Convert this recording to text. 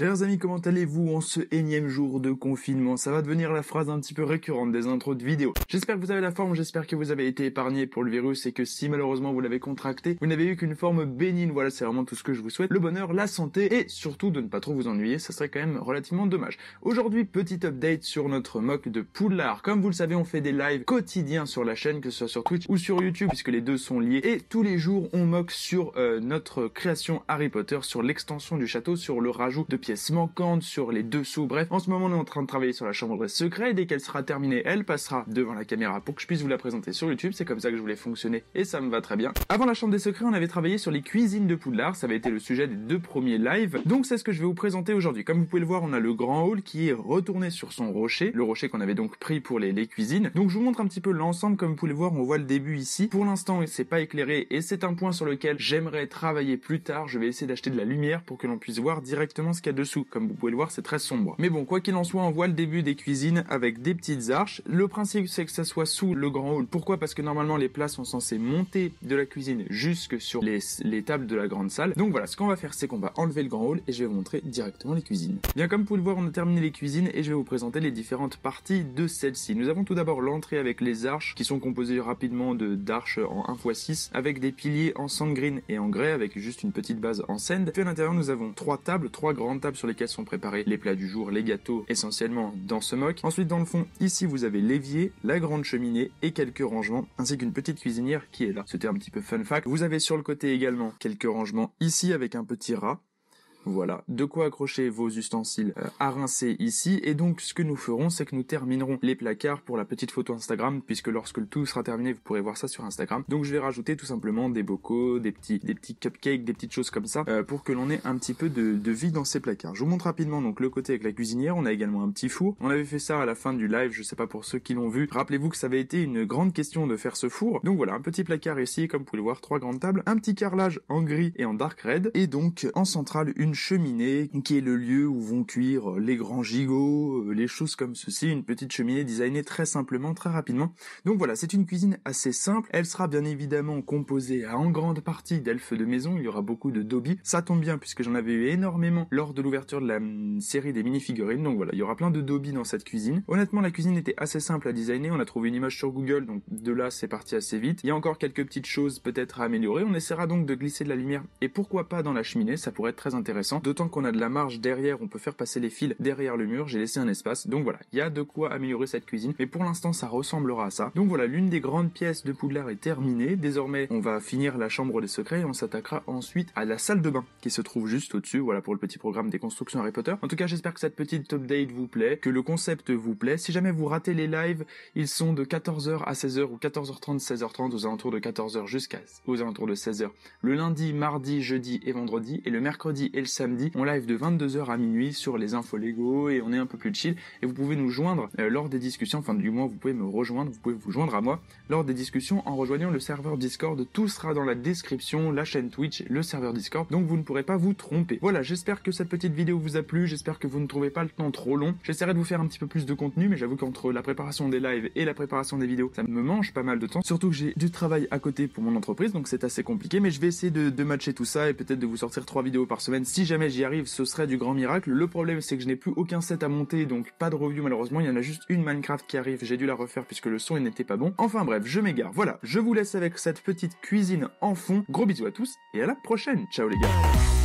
Chers amis, comment allez-vous en ce énième jour de confinement Ça va devenir la phrase un petit peu récurrente des intros de vidéos. J'espère que vous avez la forme, j'espère que vous avez été épargnés pour le virus et que si malheureusement vous l'avez contracté, vous n'avez eu qu'une forme bénigne. Voilà, c'est vraiment tout ce que je vous souhaite. Le bonheur, la santé et surtout de ne pas trop vous ennuyer, ça serait quand même relativement dommage. Aujourd'hui, petit update sur notre moque de Poudlard. Comme vous le savez, on fait des lives quotidiens sur la chaîne, que ce soit sur Twitch ou sur YouTube, puisque les deux sont liés. Et tous les jours, on moque sur euh, notre création Harry Potter, sur l'extension du château, sur le rajout de manquante manquantes, sur les dessous, bref. En ce moment, on est en train de travailler sur la chambre des secrets Dès qu'elle sera terminée, elle passera devant la caméra pour que je puisse vous la présenter sur YouTube. C'est comme ça que je voulais fonctionner et ça me va très bien. Avant la chambre des secrets, on avait travaillé sur les cuisines de Poudlard. Ça avait été le sujet des deux premiers lives. Donc c'est ce que je vais vous présenter aujourd'hui. Comme vous pouvez le voir, on a le grand hall qui est retourné sur son rocher. Le rocher qu'on avait donc pris pour les, les cuisines. Donc je vous montre un petit peu l'ensemble. Comme vous pouvez le voir, on voit le début ici. Pour l'instant, c'est pas éclairé et c'est un point sur lequel j'aimerais travailler plus tard. Je vais essayer d'acheter de la lumière pour que l'on puisse voir directement ce qu'il y a dessous. Comme vous pouvez le voir, c'est très sombre. Mais bon, quoi qu'il en soit, on voit le début des cuisines avec des petites arches. Le principe, c'est que ça soit sous le grand hall. Pourquoi Parce que normalement, les plats sont censés monter de la cuisine jusque sur les, tables de la grande salle. Donc voilà, ce qu'on va faire, c'est qu'on va enlever le grand hall et je vais vous montrer directement les cuisines. Bien, comme vous pouvez le voir, on a terminé les cuisines et je vais vous présenter les différentes parties de celle-ci. Nous avons tout d'abord l'entrée avec les arches qui sont composées rapidement de d'arches en 1x6 avec des piliers en green et en grès avec juste une petite base en sand. Puis à l'intérieur, nous avons trois tables, trois grandes sur lesquelles sont préparés les plats du jour, les gâteaux, essentiellement dans ce mock. Ensuite, dans le fond, ici, vous avez l'évier, la grande cheminée et quelques rangements, ainsi qu'une petite cuisinière qui est là. C'était un petit peu fun fact. Vous avez sur le côté également quelques rangements ici avec un petit rat voilà, de quoi accrocher vos ustensiles euh, à rincer ici. Et donc, ce que nous ferons, c'est que nous terminerons les placards pour la petite photo Instagram, puisque lorsque le tout sera terminé, vous pourrez voir ça sur Instagram. Donc, je vais rajouter tout simplement des bocaux, des petits, des petits cupcakes, des petites choses comme ça, euh, pour que l'on ait un petit peu de, de, vie dans ces placards. Je vous montre rapidement donc le côté avec la cuisinière. On a également un petit four. On avait fait ça à la fin du live. Je sais pas pour ceux qui l'ont vu. Rappelez-vous que ça avait été une grande question de faire ce four. Donc voilà, un petit placard ici, comme vous pouvez le voir, trois grandes tables, un petit carrelage en gris et en dark red, et donc en centrale une cheminée qui est le lieu où vont cuire euh, les grands gigots, euh, les choses comme ceci, une petite cheminée designée très simplement, très rapidement. Donc voilà, c'est une cuisine assez simple. Elle sera bien évidemment composée en grande partie d'elfes de maison, il y aura beaucoup de dobi. Ça tombe bien puisque j'en avais eu énormément lors de l'ouverture de la hum, série des mini-figurines, donc voilà, il y aura plein de Dobby dans cette cuisine. Honnêtement, la cuisine était assez simple à designer, on a trouvé une image sur Google, donc de là c'est parti assez vite. Il y a encore quelques petites choses peut-être à améliorer, on essaiera donc de glisser de la lumière et pourquoi pas dans la cheminée, ça pourrait être très intéressant d'autant qu'on a de la marge derrière, on peut faire passer les fils derrière le mur, j'ai laissé un espace, donc voilà, il y a de quoi améliorer cette cuisine, mais pour l'instant ça ressemblera à ça. Donc voilà, l'une des grandes pièces de Poudlard est terminée, désormais on va finir la chambre des secrets et on s'attaquera ensuite à la salle de bain, qui se trouve juste au-dessus, voilà pour le petit programme des constructions Harry Potter. En tout cas, j'espère que cette petite update vous plaît, que le concept vous plaît, si jamais vous ratez les lives, ils sont de 14h à 16h ou 14h30, 16h30 aux alentours de 14h jusqu'à aux alentours de 16h. Le lundi, mardi, jeudi et vendredi et le mercredi et le samedi. On live de 22h à minuit sur les infos Lego et on est un peu plus chill. Et vous pouvez nous joindre euh, lors des discussions, enfin du moins vous pouvez me rejoindre, vous pouvez vous joindre à moi lors des discussions en rejoignant le serveur Discord. Tout sera dans la description, la chaîne Twitch, le serveur Discord, donc vous ne pourrez pas vous tromper. Voilà, j'espère que cette petite vidéo vous a plu, j'espère que vous ne trouvez pas le temps trop long. J'essaierai de vous faire un petit peu plus de contenu, mais j'avoue qu'entre la préparation des lives et la préparation des vidéos, ça me mange pas mal de temps. Surtout que j'ai du travail à côté pour mon entreprise, donc c'est assez compliqué, mais je vais essayer de, de matcher tout ça et peut-être de vous sortir trois vidéos par semaine si si jamais j'y arrive, ce serait du grand miracle. Le problème, c'est que je n'ai plus aucun set à monter, donc pas de review malheureusement. Il y en a juste une Minecraft qui arrive. J'ai dû la refaire puisque le son n'était pas bon. Enfin bref, je m'égare. Voilà, je vous laisse avec cette petite cuisine en fond. Gros bisous à tous et à la prochaine. Ciao les gars.